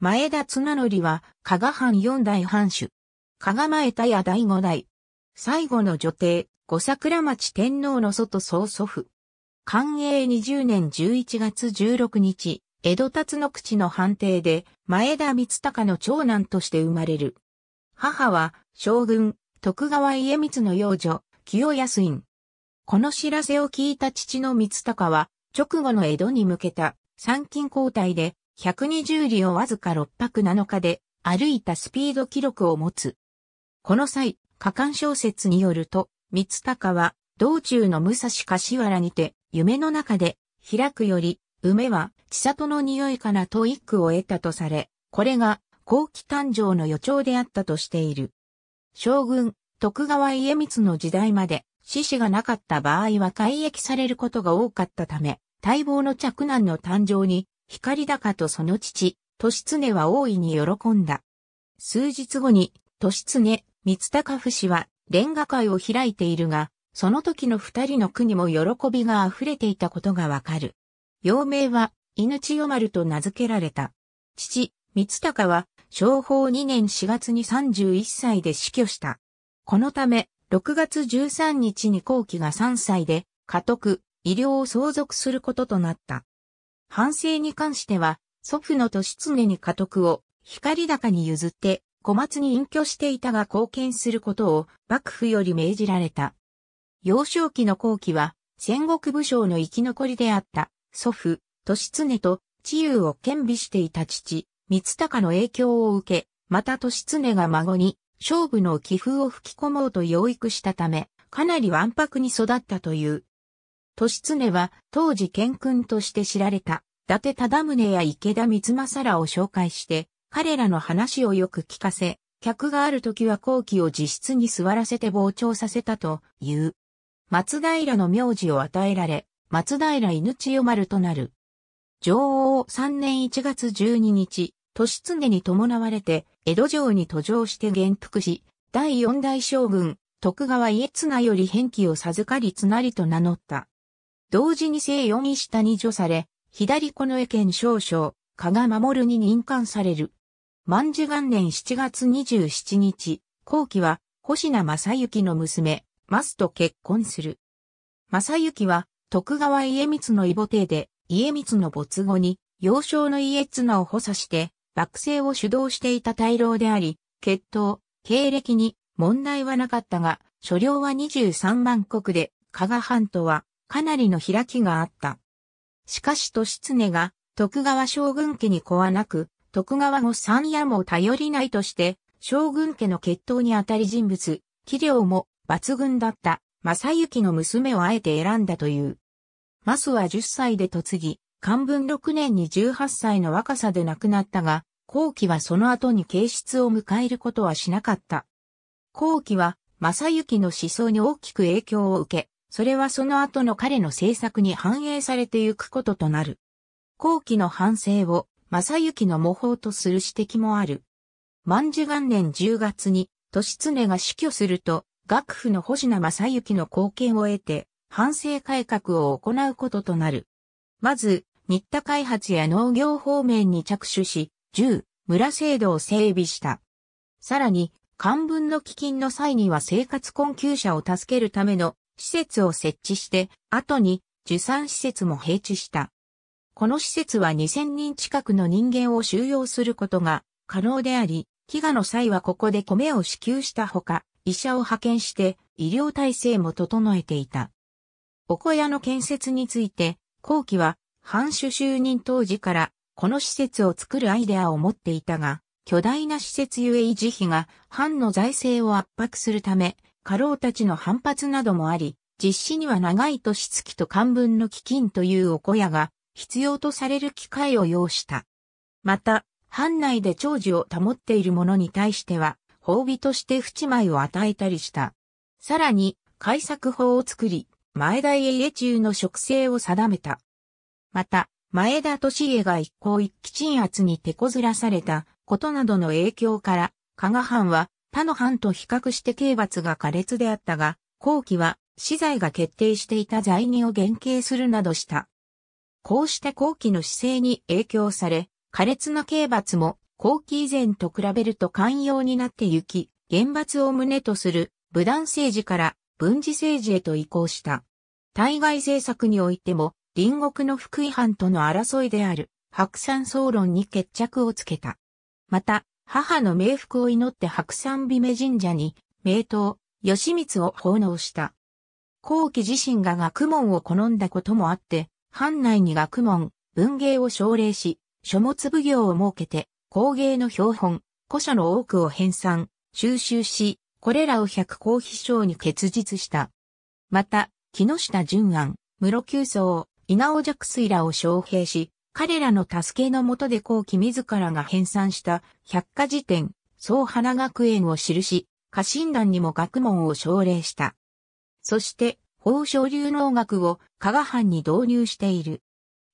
前田綱則は、加賀藩四代藩主。加賀前田屋第五代。最後の女帝、五桜町天皇の外曽祖父。寛永20年11月16日、江戸辰の口の判定で、前田光隆の長男として生まれる。母は、将軍、徳川家光の養女、清安院。この知らせを聞いた父の光隆は、直後の江戸に向けた、参勤交代で120里をわずか6泊7日で歩いたスピード記録を持つ。この際、過干小説によると、三鷹は道中の武蔵柏原にて夢の中で開くより、梅は千里の匂いからと一句を得たとされ、これが後期誕生の予兆であったとしている。将軍、徳川家光の時代まで死死がなかった場合は改役されることが多かったため、待望の着難の誕生に光高とその父、利常は大いに喜んだ。数日後に、利常、三鷹夫死は、レンガ会を開いているが、その時の二人の句にも喜びが溢れていたことがわかる。幼名は、犬千代丸と名付けられた。父、三鷹は、昭法2年4月に31歳で死去した。このため、6月13日に後期が3歳で、家督、医療を相続することとなった。反省に関しては、祖父の利常に家督を光高に譲って小松に隠居していたが貢献することを幕府より命じられた。幼少期の後期は戦国武将の生き残りであった祖父、利常と治癒を兼備していた父、光高の影響を受け、また利常が孫に勝負の気風を吹き込もうと養育したため、かなりぱくに育ったという。利常は当時剣君として知られた伊達忠宗や池田光政らを紹介して、彼らの話をよく聞かせ、客がある時は後期を自室に座らせて傍聴させたという。松平の名字を与えられ、松平犬千代丸となる。女王3年1月12日、年常に伴われて、江戸城に途上して元服し、第四代将軍、徳川家綱より返記を授かり綱りと名乗った。同時に正四位下に除され、左この絵県少々、加賀守に任官される。万寿元年7月27日、後期は、星名正幸の娘、マスと結婚する。正幸は、徳川家光の異母帝で、家光の没後に、幼少の家綱を補佐して、幕政を主導していた大老であり、血統、経歴に問題はなかったが、所領は23万国で、加賀半島はかなりの開きがあった。しかし利常が徳川将軍家に子はなく、徳川後三夜も頼りないとして、将軍家の決闘にあたり人物、器量も抜群だった正幸の娘をあえて選んだという。マスは10歳で嫁ぎ、漢文6年に18歳の若さで亡くなったが、後期はその後に形質を迎えることはしなかった。後期は、正幸の思想に大きく影響を受け、それはその後の彼の政策に反映されてゆくこととなる。後期の反省を、正幸の模倣とする指摘もある。万寿元年10月に、利常が死去すると、学府の星名正幸の貢献を得て、反省改革を行うこととなる。まず、新田開発や農業方面に着手し、銃、村制度を整備した。さらに、漢文の基金の際には生活困窮者を助けるための施設を設置して、後に受産施設も併置した。この施設は2000人近くの人間を収容することが可能であり、飢餓の際はここで米を支給したほか、医者を派遣して医療体制も整えていた。お小屋の建設について、後期は、藩主就任当時から、この施設を作るアイデアを持っていたが、巨大な施設ゆえ維持費が、藩の財政を圧迫するため、家老たちの反発などもあり、実施には長い年月と漢文の基金というお小屋が必要とされる機会を要した。また、藩内で長寿を保っている者に対しては、褒美として不知米を与えたりした。さらに、改作法を作り、前田家家中の職制を定めた。また、前田利家が一向一揆鎮圧に手こずらされたことなどの影響から、加賀藩は他の藩と比較して刑罰が苛烈であったが、後期は死罪が決定していた罪人を減刑するなどした。こうして後期の姿勢に影響され、苛烈な刑罰も後期以前と比べると寛容になってゆき、厳罰を旨とする武断政治から文治政治へと移行した。対外政策においても、隣国の福井藩との争いである白山総論に決着をつけた。また、母の冥福を祈って白山美女神社に、名刀、義光を奉納した。後期自身が学問を好んだこともあって、藩内に学問、文芸を奨励し、書物奉行を設けて、工芸の標本、古書の多くを編纂、収集し、これらを百公秘書に結実した。また、木下淳安、室久宗、稲尾若水らを招聘し、彼らの助けのもとで後期自らが編纂した百科事典、総花学園を記し、家臣団にも学問を奨励した。そして、宝生流農学を加賀藩に導入している。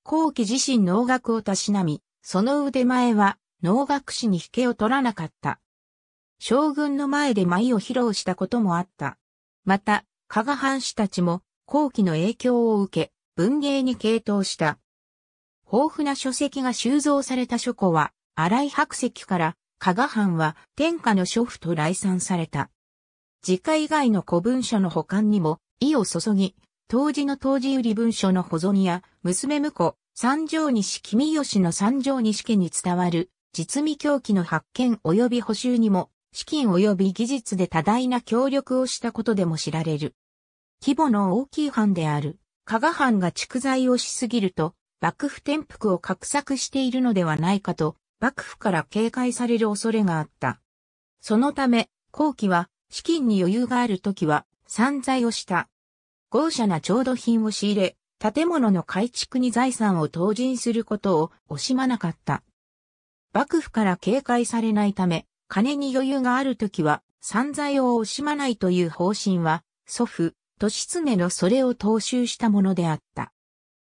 後期自身農学をたしなみ、その腕前は農学士に引けを取らなかった。将軍の前で舞を披露したこともあった。また、加賀藩士たちも後期の影響を受け、文芸に傾倒した。豊富な書籍が収蔵された書庫は、荒井白石から、加賀藩は天下の書府と礼賛された。自家以外の古文書の保管にも意を注ぎ、当時の当時売り文書の保存や、娘婿、三条西公義の三条西家に伝わる、実味狂気の発見及び補修にも、資金及び技術で多大な協力をしたことでも知られる。規模の大きい藩である、加賀藩が蓄財をしすぎると、幕府転覆を画策しているのではないかと、幕府から警戒される恐れがあった。そのため、後期は、資金に余裕がある時は、散財をした。豪奢な調度品を仕入れ、建物の改築に財産を投人することを惜しまなかった。幕府から警戒されないため、金に余裕がある時は、散財を惜しまないという方針は、祖父、利常のそれを踏襲したものであった。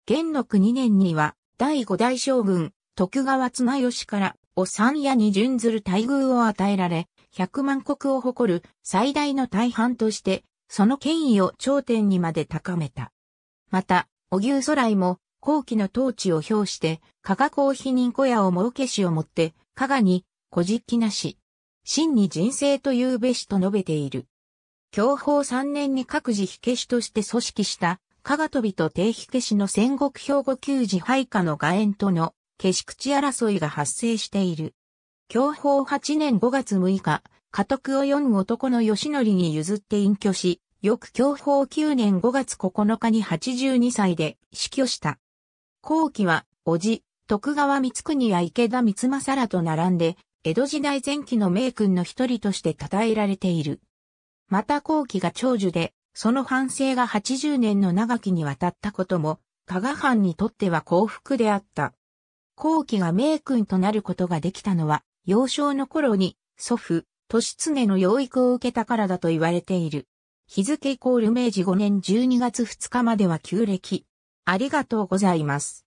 元禄2年には、第五代将軍、徳川綱吉から、お三夜に準ずる待遇を与えられ、百万国を誇る最大の大半として、その権威を頂点にまで高めた。また、小牛祖来も、後期の統治を表して、加賀公妃人小屋を設けしをもって、加賀に、古事記なし。真に人生というべしと述べている。享保三年に各自火消しとして組織した加賀飛びと定比消しの戦国兵庫球児配下の画縁との消し口争いが発生している。享保8年5月6日、家督を読む男の義則に譲って隠居し、翌享保9年5月9日に82歳で死去した。後期は、叔父、徳川光国や池田光政らと並んで、江戸時代前期の名君の一人として称えられている。また後期が長寿で、その反省が80年の長きにわたったことも、加賀藩にとっては幸福であった。後期が名君となることができたのは、幼少の頃に祖父、年常の養育を受けたからだと言われている。日付イコール明治5年12月2日までは旧暦。ありがとうございます。